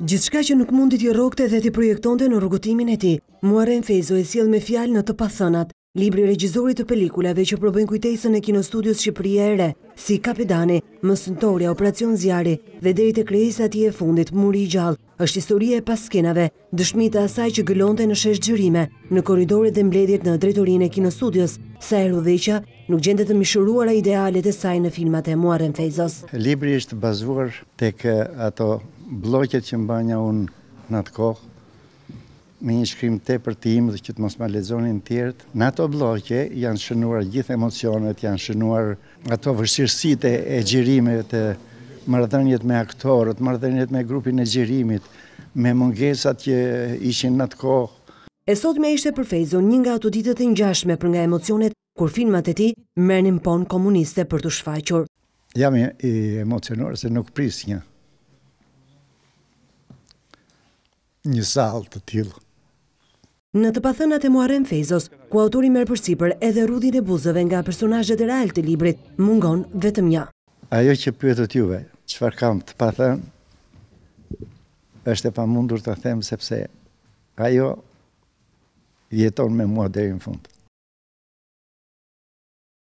Gjithë shka që nuk mundi t'i rokte dhe t'i projektonte në rrugutimin e ti, muaren Fejzo e siel me fjalë në të pathënat, libri regjizorit të pelikulave që probën kujtesën e kinostudios Shqipëria ere, si Kapidani, Mësëntoria, Operacion Zjari dhe deri e krejisa ti e fundit, Muri i Gjallë, është historie e paskenave, dëshmita asaj që gëllonte në shesh gjërime, në koridorit dhe mbledjet në drejtorin e kinostudios, sa e rudheqa nuk gjendet të mishuruara idealet e saj në filmat e muaren Fejzos. Libri është bazuar tek ato bloket që mbanja unë në atë kohë, me një shkrim te për tim dhe që të mos ma lezonin tjert, në ato bloqe janë shënuar gjithë emocionet, janë shënuar ato vërshirësit e gjirimit të mërëdhenjet me aktorët, mërëdhenjet me grupin e gjirimit, me mungesat që ishin në atë kohë. E sot me ishte për Fejzon një nga ato ditët e njashme për nga emocionet, kur filmat e ti mërënin pon komuniste për të shfaqor. Jam i emocionore se nuk pris një. një salë të tjilë. Në të pathënat e Muarem fejzos, ku autori merë përsi për edhe rudin e buzëve nga personajet e real të librit, mungon vetëm nja. Ajo që pyetët juve, qëfar kam të pathën, është e pa mundur të themë sepse ajo jeton me mua dhe i në fundë.